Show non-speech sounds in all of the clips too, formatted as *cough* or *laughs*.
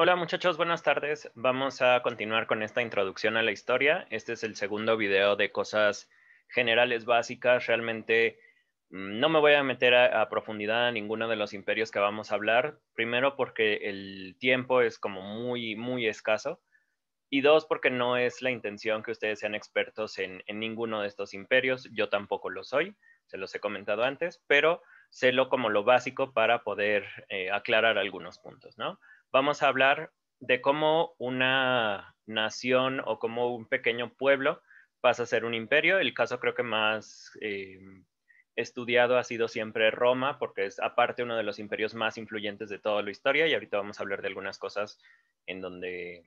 Hola muchachos, buenas tardes. Vamos a continuar con esta introducción a la historia. Este es el segundo video de cosas generales básicas. Realmente mm, no me voy a meter a, profundidad a ninguno de los imperios que vamos a hablar. Primero porque el tiempo es como muy, muy escaso. Y dos, porque no es la intención que ustedes sean expertos en, ninguno de estos imperios. Yo tampoco lo soy, se los he comentado antes, pero sélo como lo básico para poder eh, aclarar algunos puntos, ¿no? vamos a hablar de cómo una nación o cómo un pequeño pueblo pasa a ser un imperio. El caso creo que más eh, estudiado ha sido siempre Roma, porque es aparte uno de los imperios más influyentes de toda la historia y ahorita vamos a hablar de algunas cosas en donde,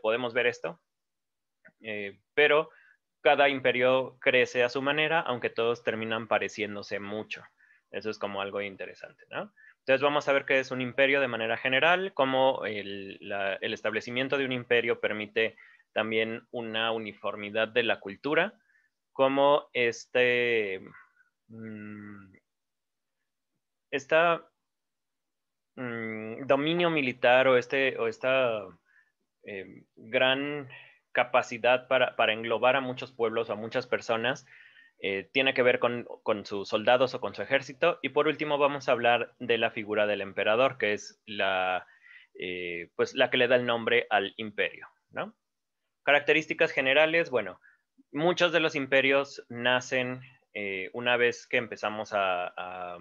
podemos ver esto. Eh, pero cada imperio crece a su manera, aunque todos terminan pareciéndose mucho. Eso es como algo interesante, ¿no? Entonces vamos a ver qué es un imperio de manera general, cómo el, establecimiento de un imperio permite también una uniformidad de la cultura, cómo este, mm, mm, dominio militar o, este, esta eh, gran capacidad para, englobar a muchos pueblos o a muchas personas eh, tiene que ver con, sus soldados o con su ejército. Y por último vamos a hablar de la figura del emperador, que es la, eh, pues la que le da el nombre al imperio. Características generales, bueno, muchos de los imperios nacen eh, una vez que empezamos a,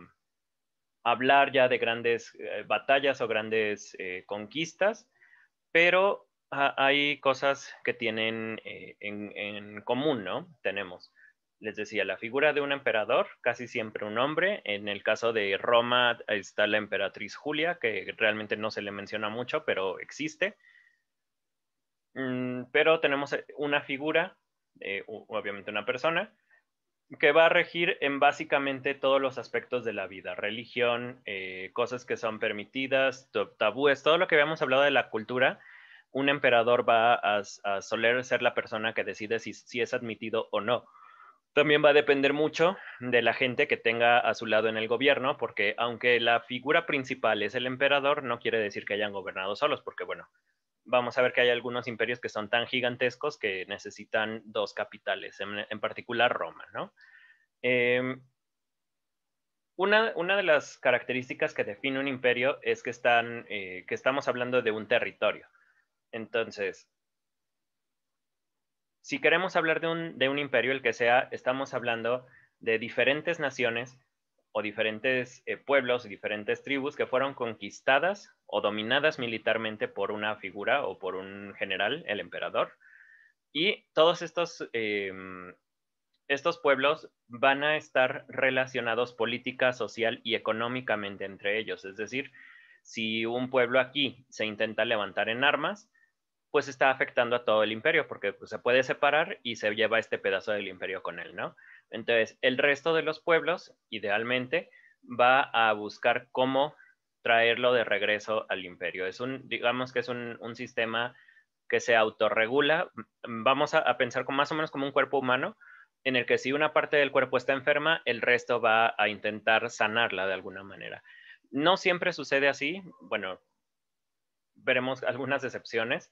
hablar ya de grandes batallas o grandes conquistas, pero ah, hay cosas que tienen en, en común, ¿no? Tenemos les decía, la figura de un emperador, casi siempre un hombre. En el caso de Roma está la emperatriz Julia, que realmente no se le menciona mucho, pero existe. Mm, pero tenemos eh, una figura, eh, obviamente una persona, que va a regir en básicamente todos los aspectos de la vida, religión, eh, cosas que son permitidas, tabúes, todo lo que habíamos hablado de la cultura, un emperador va a, soler ser la persona que decide si es admitido o no también va a depender mucho de la gente que tenga a su lado en el gobierno, porque aunque la figura principal es el emperador, no quiere decir que hayan gobernado solos, porque bueno, vamos a ver que hay algunos imperios que son tan gigantescos que necesitan dos capitales, en, particular Roma, ¿no? Em, una, de las características que define un imperio es que, están, eh, que estamos hablando de un territorio. Entonces, si queremos hablar de un, imperio, el que sea, estamos hablando de diferentes naciones o diferentes eh, pueblos, diferentes tribus que fueron conquistadas o dominadas militarmente por una figura o por un general, el emperador. Y todos estos, em, estos pueblos van a estar relacionados política, social y económicamente entre ellos. Es decir, si un pueblo aquí se intenta levantar en armas, pues está afectando a todo el imperio, porque pues, se puede separar y se lleva este pedazo del imperio con él, ¿no? Entonces, el resto de los pueblos, idealmente, va a buscar cómo traerlo de regreso al imperio. Es un, digamos que es un, sistema que se autorregula. Mm, vamos a, pensar con, más o menos como un cuerpo humano, en el que si una parte del cuerpo está enferma, el resto va a intentar sanarla de alguna manera. No siempre sucede así, bueno, veremos algunas excepciones,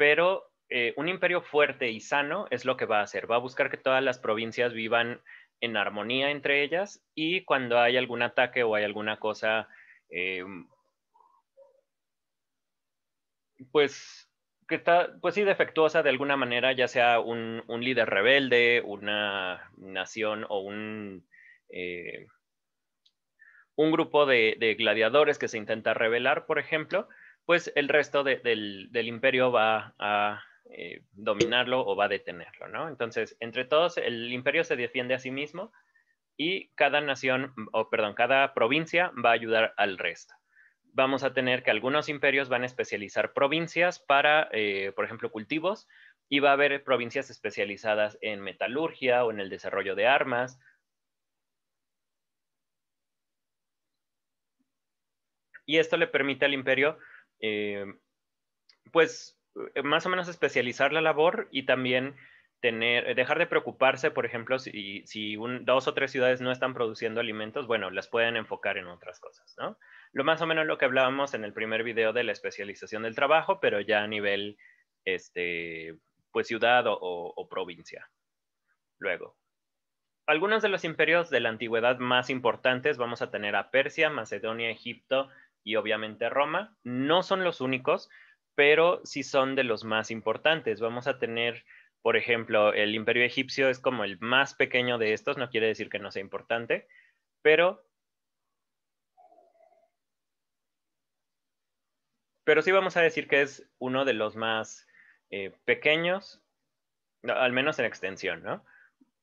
pero eh, un imperio fuerte y sano es lo que va a hacer. Va a buscar que todas las provincias vivan en armonía entre ellas y cuando hay algún ataque o hay alguna cosa, eh, pues que está, pues sí, defectuosa de alguna manera, ya sea un, líder rebelde, una nación o un, eh, grupo de gladiadores que se intenta rebelar, por ejemplo, pues el resto del, imperio va a eh, dominarlo o va a detenerlo, ¿no? Entonces, entre todos, el imperio se defiende a sí mismo y cada nación, o perdón, cada provincia va a ayudar al resto. Vamos a tener que algunos imperios van a especializar provincias para, eh, por ejemplo, cultivos, y va a haber provincias especializadas en metalurgia o en el desarrollo de armas, y esto le permite al imperio eh, pues eh, más o menos especializar la labor y también tener, eh, dejar de preocuparse, por ejemplo, si, dos o tres ciudades no están produciendo alimentos, bueno, las pueden enfocar en otras cosas, ¿no? Lo más o menos lo que hablábamos en el primer video de la especialización del trabajo, pero ya a nivel, este, pues ciudad o provincia. Luego, algunos de los imperios de la antigüedad más importantes vamos a tener a Persia, Macedonia, Egipto, y obviamente Roma. No son los únicos, pero sí son de los más importantes. Vamos a tener, por ejemplo, el imperio egipcio es como el más pequeño de estos, no quiere decir que no sea importante, pero... Pero sí vamos a decir que es uno de los más eh, pequeños, al menos en extensión, ¿no?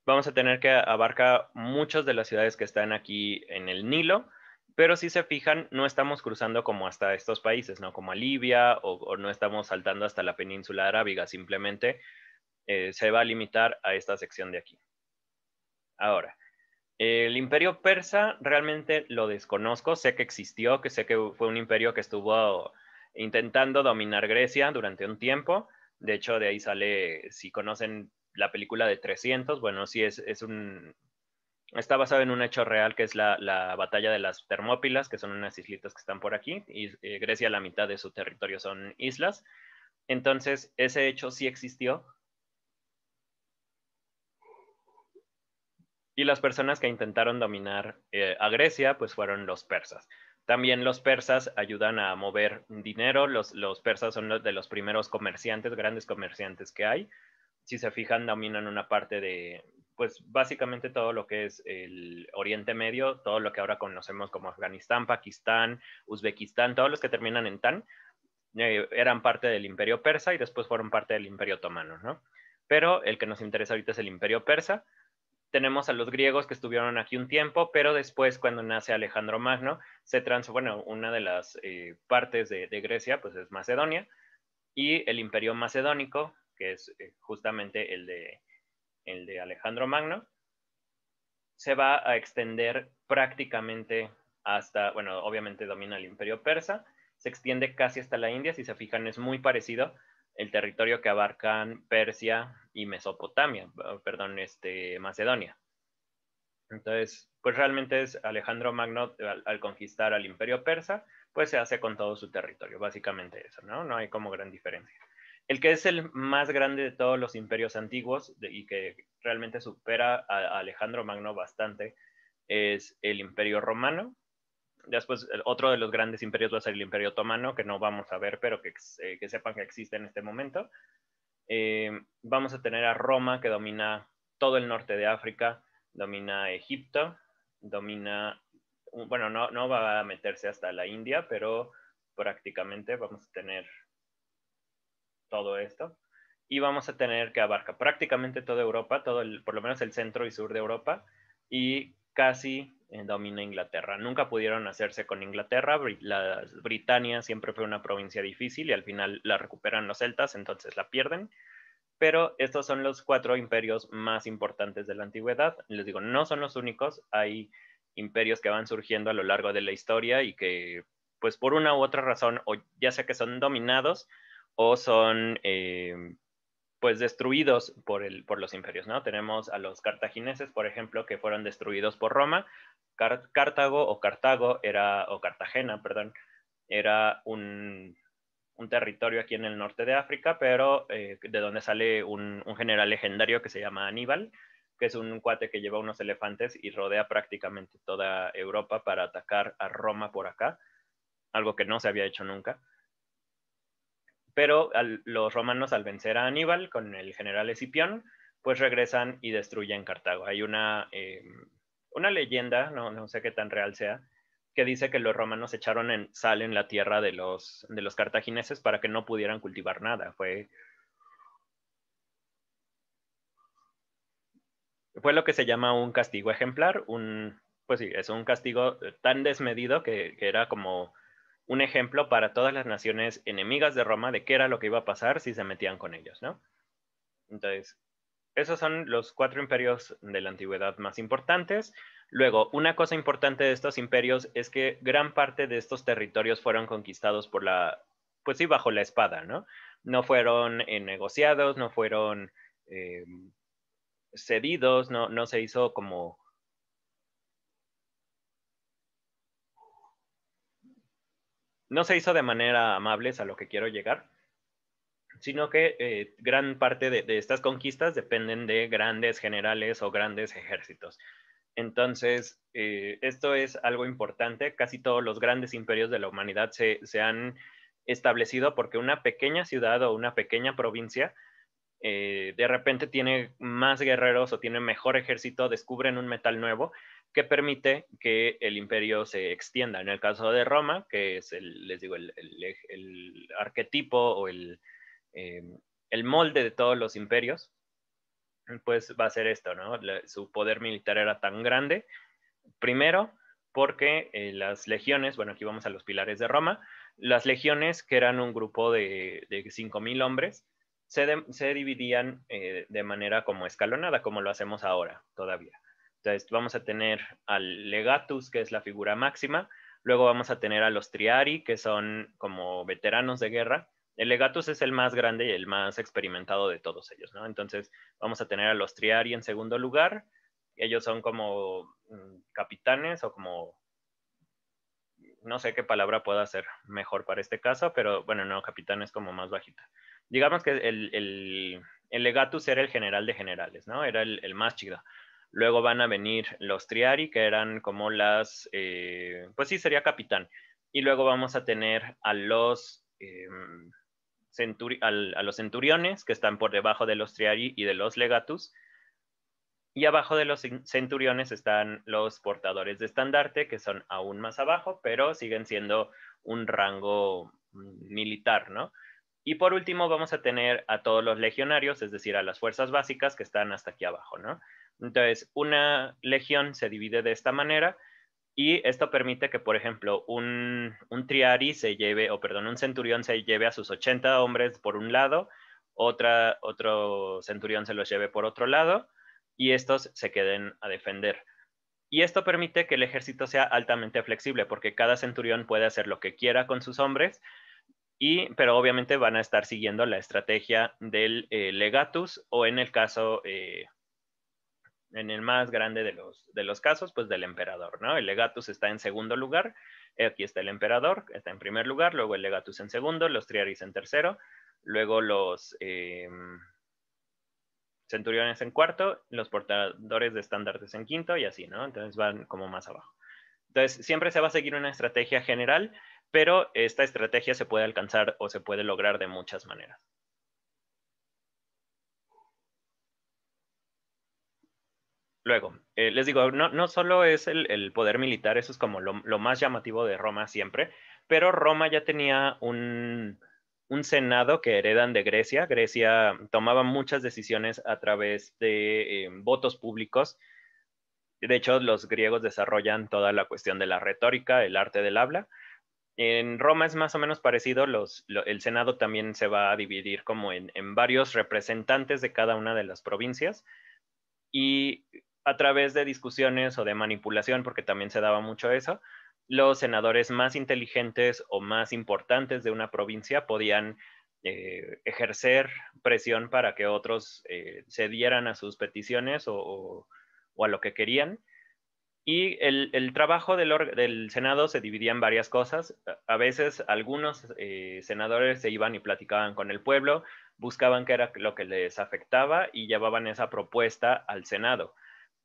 Vamos a tener que abarca muchas de las ciudades que están aquí en el Nilo, pero si se fijan, no estamos cruzando como hasta estos países, ¿no? Como a Libia o, no estamos saltando hasta la península arábiga, simplemente eh, se va a limitar a esta sección de aquí. Ahora, el imperio persa realmente lo desconozco, sé que existió, que sé que fue un imperio que estuvo intentando dominar Grecia durante un tiempo. De hecho, de ahí sale, si conocen la película de 300, bueno, sí es un está basado en un hecho real que es la, batalla de las Termópilas, que son unas islitas que están por aquí, y eh, Grecia la mitad de su territorio son islas. Entonces, ese hecho sí existió. Y las personas que intentaron dominar eh, a Grecia, pues fueron los persas. También los persas ayudan a mover dinero. Los, los persas son de los primeros comerciantes, grandes comerciantes que hay. Si se fijan, dominan una parte de, pues básicamente todo lo que es el Oriente Medio, todo lo que ahora conocemos como Afganistán, Pakistán, Uzbekistán, todos los que terminan en tan, eh, eran parte del Imperio Persa y después fueron parte del Imperio Otomano, ¿no? Pero el que nos interesa ahorita es el Imperio Persa. Tenemos a los griegos que estuvieron aquí un tiempo, pero después cuando nace Alejandro Magno, se transforma, bueno, una de las eh, partes de, Grecia, pues es Macedonia, y el Imperio Macedónico, que es eh, justamente el de el de Alejandro Magno, se va a extender prácticamente hasta, bueno, obviamente domina el imperio persa, se extiende casi hasta la India, si se fijan es muy parecido el territorio que abarcan Persia y Mesopotamia, perdón, este, Macedonia. Entonces, pues realmente es Alejandro Magno al, al, conquistar al imperio persa, pues se hace con todo su territorio, básicamente eso, ¿no? No hay como gran diferencia el que es el más grande de todos los imperios antiguos y que realmente supera a, Alejandro Magno bastante es el imperio romano. Después, otro de los grandes imperios va a ser el imperio otomano, que no vamos a ver, pero que, eh, sepan que existe en este momento. Eh, vamos a tener a Roma, que domina todo el norte de África, domina Egipto, domina, bueno, no, no va a meterse hasta la India, pero prácticamente vamos a tener todo esto. Y vamos a tener que abarca prácticamente toda Europa, todo por lo menos el centro y sur de Europa, y casi eh, domina Inglaterra. Nunca pudieron hacerse con Inglaterra. La Britania siempre fue una provincia difícil y al final la recuperan los celtas, entonces la pierden. Pero estos son los cuatro imperios más importantes de la antigüedad. Les digo, no son los únicos. Hay imperios que van surgiendo a lo largo de la historia y que, pues por una u otra razón, o ya sea que son dominados, o son em, pues destruidos por, los imperios, ¿no? Tenemos a los cartagineses, por ejemplo, que fueron destruidos por Roma. Cartago o Cartago era, o Cartagena, perdón, era un, territorio aquí en el norte de África, pero eh, de donde sale un, un, general legendario que se llama Aníbal, que es un cuate que lleva unos elefantes y rodea prácticamente toda Europa para atacar a Roma por acá, algo que no se había hecho nunca pero los romanos al vencer a Aníbal con el general Escipión, pues regresan y destruyen Cartago. Hay una, eh, una leyenda, no, sé qué tan real sea, que dice que los romanos echaron en, sal en la tierra de los, de los cartagineses para que no pudieran cultivar nada. Fue, fue lo que se llama un castigo ejemplar, un, pues sí, es un castigo tan desmedido que era como un ejemplo para todas las naciones enemigas de Roma de qué era lo que iba a pasar si se metían con ellos, ¿no? Entonces, esos son los cuatro imperios de la antigüedad más importantes. Luego, una cosa importante de estos imperios es que gran parte de estos territorios fueron conquistados por la, pues sí, bajo la espada, ¿no? No fueron eh, negociados, no fueron eh, cedidos, no, no se hizo como no se hizo de manera amable, a lo que quiero llegar, sino que eh, gran parte de, estas conquistas dependen de grandes generales o grandes ejércitos. Entonces, eh, esto es algo importante. Casi todos los grandes imperios de la humanidad se, han establecido porque una pequeña ciudad o una pequeña provincia eh, de repente tiene más guerreros o tiene mejor ejército, descubren un metal nuevo que permite que el imperio se extienda. En el caso de Roma, que es, el, les digo, el, arquetipo o eh, el, molde de todos los imperios, pues va a ser esto, ¿no? su poder militar era tan grande, primero porque eh, las legiones, bueno, aquí vamos a los pilares de Roma, las legiones, que eran un grupo de, cinco 5.000 hombres, se, dividían eh, de manera como escalonada, como lo hacemos ahora todavía. Entonces vamos a tener al legatus, que es la figura máxima, luego vamos a tener a los triari, que son como veteranos de guerra. El legatus es el más grande y el más experimentado de todos ellos, ¿no? Entonces vamos a tener a los triari en segundo lugar. Ellos son como mm, capitanes o como no sé qué palabra pueda ser mejor para este caso, pero bueno, no, capitán es como más bajita. Digamos que el, legatus era el general de generales, ¿no? Era el, el, más chido. Luego van a venir los Triari, que eran como las, eh, pues sí, sería capitán. Y luego vamos a tener a los, eh, a los centuriones, que están por debajo de los Triari y de los legatus. Y abajo de los centuriones están los portadores de estandarte, que son aún más abajo, pero siguen siendo un rango mm, militar, ¿no? Y por último vamos a tener a todos los legionarios, es decir, a las fuerzas básicas que están hasta aquí abajo, ¿no? Entonces, una legión se divide de esta manera y esto permite que, por ejemplo, un, triari se lleve, o perdón, un centurión se lleve a sus 80 hombres por un lado, otra, otro centurión se los lleve por otro lado y estos se queden a defender. Y esto permite que el ejército sea altamente flexible porque cada centurión puede hacer lo que quiera con sus hombres, y, pero obviamente van a estar siguiendo la estrategia del eh, legatus o en el caso eh, en el más grande de los, casos, pues del emperador, ¿no? El legatus está en segundo lugar, eh, aquí está el emperador, está en primer lugar, luego el legatus en segundo, los triaris en tercero, luego los eh, centuriones en cuarto, los portadores de estandartes en quinto y así, ¿no? Entonces van como más abajo. Entonces siempre se va a seguir una estrategia general, pero esta estrategia se puede alcanzar o se puede lograr de muchas maneras. Luego, eh, les digo, no, solo es el, poder militar, eso es como lo, más llamativo de Roma siempre, pero Roma ya tenía un, senado que heredan de Grecia. Grecia tomaba muchas decisiones a través de eh, votos públicos. De hecho, los griegos desarrollan toda la cuestión de la retórica, el arte del habla. En Roma es más o menos parecido, los, el Senado también se va a dividir como en, en varios representantes de cada una de las provincias y a través de discusiones o de manipulación, porque también se daba mucho eso, los senadores más inteligentes o más importantes de una provincia podían eh, ejercer presión para que otros eh, cedieran a sus peticiones o, a lo que querían. Y el, trabajo del, Senado se dividía en varias cosas. A veces algunos eh, senadores se iban y platicaban con el pueblo, buscaban qué era lo que les afectaba y llevaban esa propuesta al Senado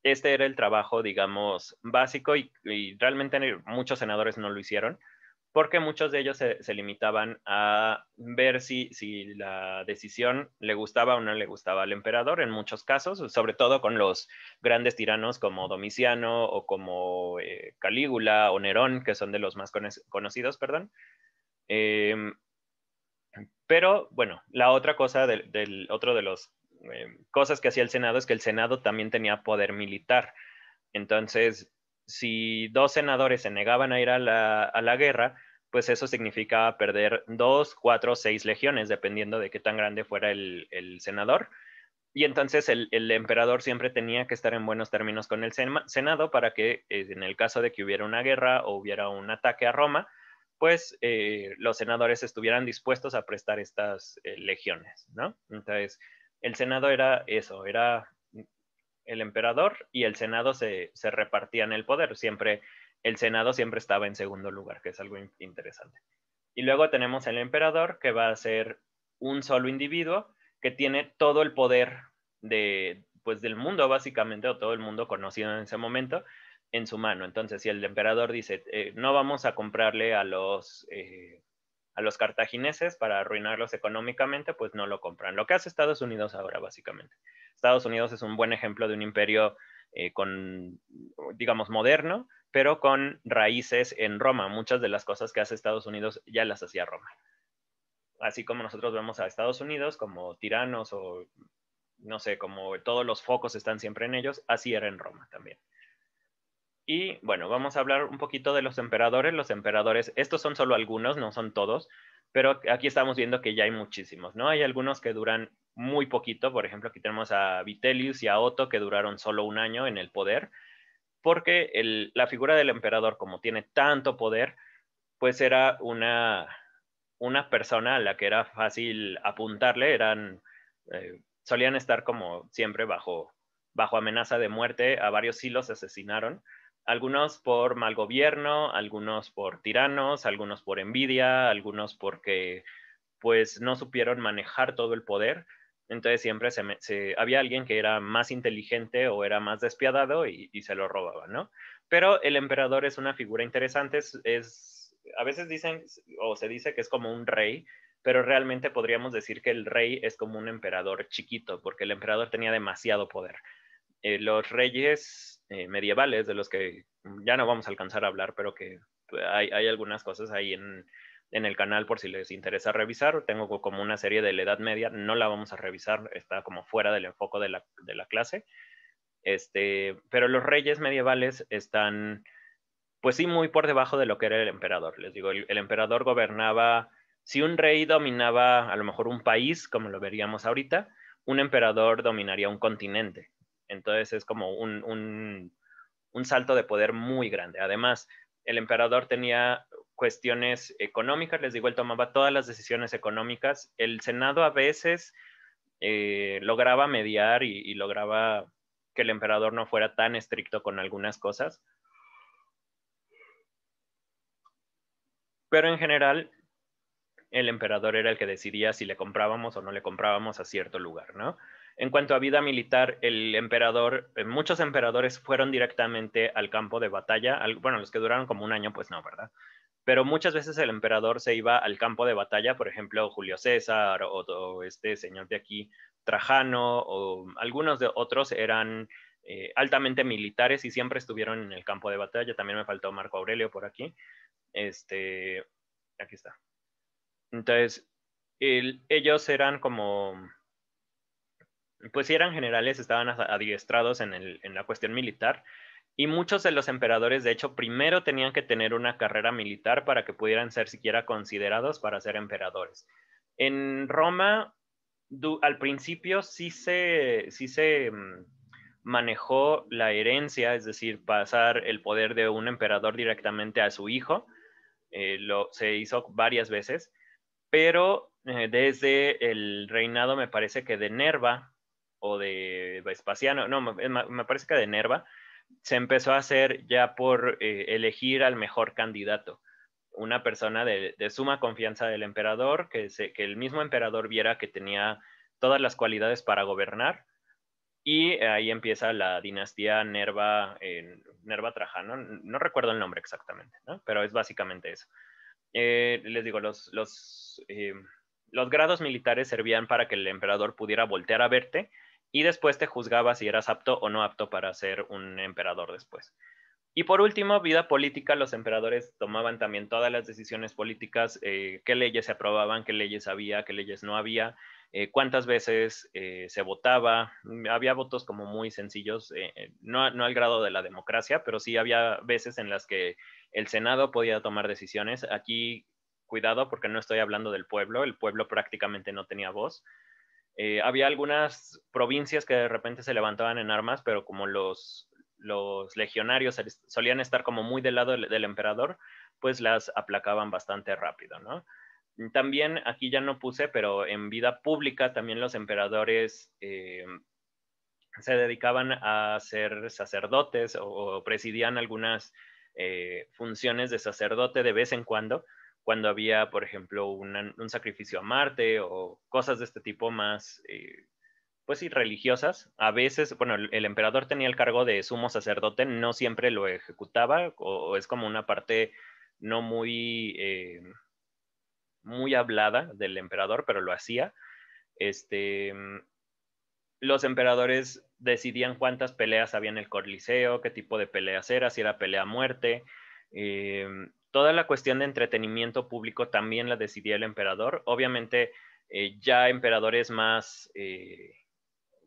este era el trabajo, digamos, básico y, realmente muchos senadores no lo hicieron porque muchos de ellos se, limitaban a ver si, la decisión le gustaba o no le gustaba al emperador en muchos casos, sobre todo con los grandes tiranos como Domiciano o como eh, Calígula o Nerón, que son de los más conocidos, perdón. Em, pero bueno, la otra cosa del otro de los Em, cosas que hacía el Senado es que el Senado también tenía poder militar. Entonces, si dos senadores se negaban a ir a la, guerra, pues eso significaba perder dos, cuatro, seis legiones, dependiendo de qué tan grande fuera el, senador. Y entonces el, emperador siempre tenía que estar en buenos términos con el Senado para que eh, en el caso de que hubiera una guerra o hubiera un ataque a Roma, pues eh, los senadores estuvieran dispuestos a prestar estas eh, legiones, ¿no? Entonces, el Senado era eso, era el emperador y el Senado se, se repartían el poder. Siempre, el Senado siempre estaba en segundo lugar, que es algo interesante. Y luego tenemos el emperador, que va a ser un solo individuo que tiene todo el poder de, pues, del mundo, básicamente, o todo el mundo conocido en ese momento, en su mano. Entonces, si el emperador dice, eh, no vamos a comprarle a los... Eh, a los cartagineses para arruinarlos económicamente, pues no lo compran. Lo que hace Estados Unidos ahora, básicamente. Estados Unidos es un buen ejemplo de un imperio eh, con, digamos, moderno, pero con raíces en Roma. Muchas de las cosas que hace Estados Unidos ya las hacía Roma. Así como nosotros vemos a Estados Unidos como tiranos o, no sé, como todos los focos están siempre en ellos, así era en Roma también. Y bueno, vamos a hablar un poquito de los emperadores. Los emperadores, estos son solo algunos, no son todos, pero aquí estamos viendo que ya hay muchísimos, ¿no? Hay algunos que duran muy poquito, por ejemplo, aquí tenemos a Vitellius y a Otto que duraron solo un año en el poder, porque la figura del emperador, como tiene tanto poder, pues era una, persona a la que era fácil apuntarle, eran, eh, solían estar como siempre bajo, bajo amenaza de muerte, a varios sí los asesinaron algunos por mal gobierno, algunos por tiranos, algunos por envidia, algunos porque pues no supieron manejar todo el poder. Entonces siempre se, había alguien que era más inteligente o era más despiadado y, se lo robaba, ¿no? Pero el emperador es una figura interesante, es, a veces dicen o se dice que es como un rey, pero realmente podríamos decir que el rey es como un emperador chiquito, porque el emperador tenía demasiado poder. Eh, los reyes eh, medievales, de los que ya no vamos a alcanzar a hablar, pero que pues, hay, algunas cosas ahí en, el canal por si les interesa revisar. Tengo como una serie de la Edad Media, no la vamos a revisar, está como fuera del enfoque de la, clase. Este, pero los reyes medievales están, pues sí, muy por debajo de lo que era el emperador. Les digo, el emperador gobernaba, si un rey dominaba a lo mejor un país, como lo veríamos ahorita, un emperador dominaría un continente. Entonces es como un, salto de poder muy grande. Además, el emperador tenía cuestiones económicas, les digo, él tomaba todas las decisiones económicas. El Senado a veces eh, lograba mediar y, y, lograba que el emperador no fuera tan estricto con algunas cosas. Pero en general, el emperador era el que decidía si le comprábamos o no le comprábamos a cierto lugar, ¿no? En cuanto a vida militar, el emperador, eh, muchos emperadores fueron directamente al campo de batalla. bueno, los que duraron como un año, pues no, ¿verdad? Pero muchas veces el emperador se iba al campo de batalla, por ejemplo, Julio César o, este señor de aquí, Trajano, o algunos de otros eran eh, altamente militares y siempre estuvieron en el campo de batalla. También me faltó Marco Aurelio por aquí. Este, aquí está. Entonces, ellos eran como pues eran generales, estaban adiestrados en, la cuestión militar. Y muchos de los emperadores, de hecho, primero tenían que tener una carrera militar para que pudieran ser siquiera considerados para ser emperadores. En Roma, al principio sí se, sí se mm, manejó la herencia, es decir, pasar el poder de un emperador directamente a su hijo. Eh, lo, se hizo varias veces, pero eh, desde el reinado, me parece que de Nerva, o de Vespasiano, no, me, parece que de Nerva, se empezó a hacer ya por eh, elegir al mejor candidato, una persona de, suma confianza del emperador, que, el mismo emperador viera que tenía todas las cualidades para gobernar. Y ahí empieza la dinastía Nerva, eh, Trajano, no recuerdo el nombre exactamente, pero es básicamente eso. Eh, les digo, los, los grados militares servían para que el emperador pudiera voltear a verte y después te juzgaba si eras apto o no apto para ser un emperador después. Y por último, vida política, los emperadores tomaban también todas las decisiones políticas, eh, qué leyes se aprobaban, qué leyes había, qué leyes no había, eh, cuántas veces eh, se votaba. Mm, había votos como muy sencillos, no, al grado de la democracia, pero sí había veces en las que el Senado podía tomar decisiones. Aquí, cuidado, porque no estoy hablando del pueblo, el pueblo prácticamente no tenía voz. Eh, había algunas provincias que de repente se levantaban en armas, pero como los, legionarios solían estar como muy del lado del, emperador, pues las aplacaban bastante rápido, ¿no? También aquí ya no puse, pero en vida pública también los emperadores eh, se dedicaban a ser sacerdotes o, presidían algunas eh, funciones de sacerdote de vez en cuando cuando había, por ejemplo, un sacrificio a Marte o cosas de este tipo más, eh, pues irreligiosas. religiosas. A veces, bueno, el, emperador tenía el cargo de sumo sacerdote, no siempre lo ejecutaba o, es como una parte no muy, eh, muy hablada del emperador, pero lo hacía. Este, los emperadores decidían cuántas peleas había en el Coliseo, qué tipo de peleas era, si era pelea a muerte. Eh, Toda la cuestión de entretenimiento público también la decidía el emperador. Obviamente, eh, ya emperadores más, eh,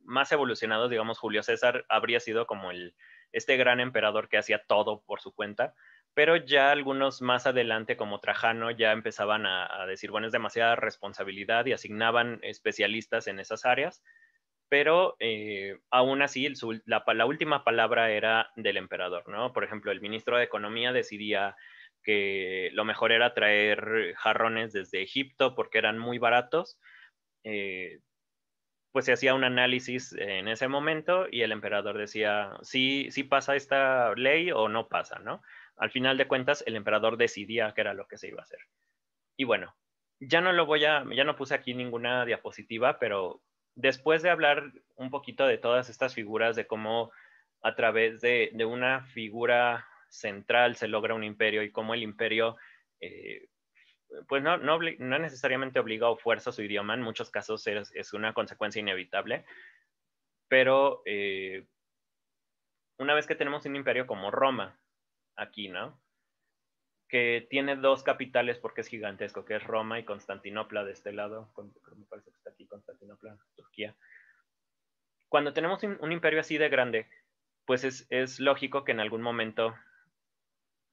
más evolucionados, digamos, Julio César habría sido como el, este gran emperador que hacía todo por su cuenta, pero ya algunos más adelante, como Trajano, ya empezaban a, decir, bueno, es demasiada responsabilidad y asignaban especialistas en esas áreas, pero eh, aún así la última palabra era del emperador, ¿no? Por ejemplo, el ministro de Economía decidía que lo mejor era traer jarrones desde Egipto porque eran muy baratos. Eh, pues se hacía un análisis en ese momento y el emperador decía, sí, sí pasa esta ley o no pasa, ¿no? Al final de cuentas, el emperador decidía qué era lo que se iba a hacer. Y bueno, ya no lo voy a, ya no puse aquí ninguna diapositiva, pero después de hablar un poquito de todas estas figuras, de cómo a través de, de una figura central se logra un imperio y como el imperio, eh, pues no, no, necesariamente obliga o fuerza su idioma, en muchos casos es, una consecuencia inevitable, pero eh, una vez que tenemos un imperio como Roma, aquí, ¿no? Que tiene dos capitales porque es gigantesco, que es Roma y Constantinopla de este lado, me parece que está aquí Constantinopla, Turquía. Cuando tenemos un, imperio así de grande, pues es, es, lógico que en algún momento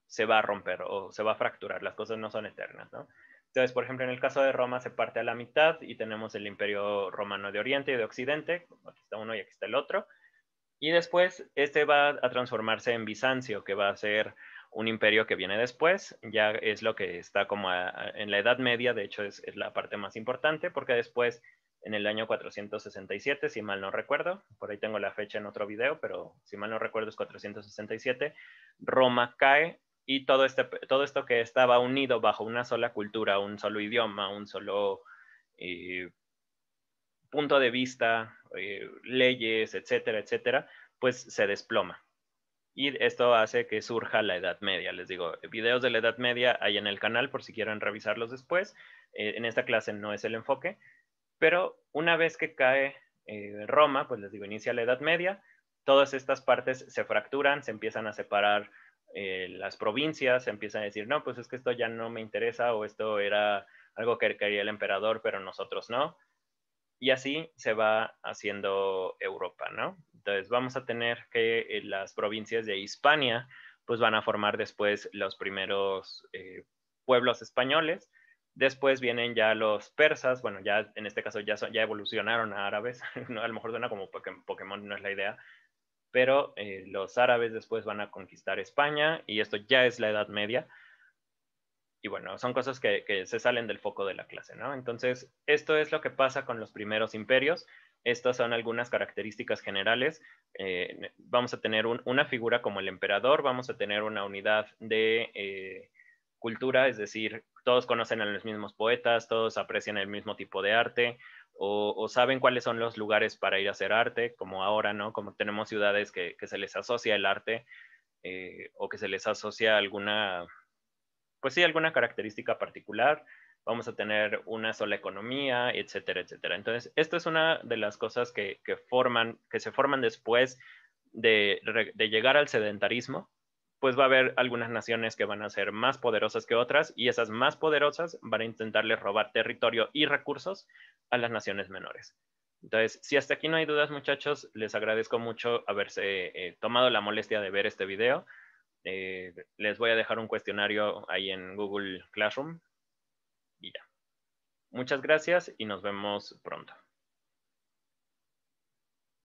se va a romper o se va a fracturar, las cosas no son eternas, ¿no? Entonces, por ejemplo, en el caso de Roma se parte a la mitad y tenemos el imperio romano de Oriente y de Occidente, aquí está uno y aquí está el otro, y después este va a transformarse en Bizancio, que va a ser un imperio que viene después, ya es lo que está como en la Edad Media, de hecho es la parte más importante, porque después en el año 467, si mal no recuerdo, por ahí tengo la fecha en otro video, pero si mal no recuerdo es 467, Roma cae y todo, este, todo esto que estaba unido bajo una sola cultura, un solo idioma, un solo eh, punto de vista, eh, leyes, etcétera, etcétera, pues se desploma. Y esto hace que surja la Edad Media. Les digo, videos de la Edad Media hay en el canal por si quieren revisarlos después. Eh, en esta clase no es el enfoque, pero una vez que cae Roma, pues les digo, inicia la Edad Media, todas estas partes se fracturan, se empiezan a separar eh, las provincias empiezan a decir, no, pues es que esto ya no me interesa o esto era algo que quería el emperador, pero nosotros no. Y así se va haciendo Europa, ¿no? Entonces vamos a tener que eh, las provincias de Hispania, pues van a formar después los primeros eh, pueblos españoles. Después vienen ya los persas, bueno, ya en este caso ya, ya evolucionaron a árabes, *laughs* ¿no? a lo mejor suena como Pokémon, no es la idea, pero eh, los árabes después van a conquistar España y esto ya es la Edad Media. Y bueno, son cosas que, se salen del foco de la clase, ¿no? Entonces, esto es lo que pasa con los primeros imperios. Estas son algunas características generales. Eh, vamos a tener una figura como el emperador, vamos a tener una unidad de eh, cultura, es decir, todos conocen a los mismos poetas, todos aprecian el mismo tipo de arte, o, saben cuáles son los lugares para ir a hacer arte, como ahora, ¿no? Como tenemos ciudades que, se les asocia el arte eh, o que se les asocia alguna, pues sí, alguna característica particular, vamos a tener una sola economía, etcétera, etcétera. Entonces, esto es una de las cosas que, que se forman después de, de llegar al sedentarismo, pues va a haber algunas naciones que van a ser más poderosas que otras y esas más poderosas van a intentarles robar territorio y recursos a las naciones menores. Entonces, si hasta aquí no hay dudas, muchachos, les agradezco mucho haberse eh, tomado la molestia de ver este video. Eh, les voy a dejar un cuestionario ahí en Google Classroom y ya. Muchas gracias y nos vemos pronto.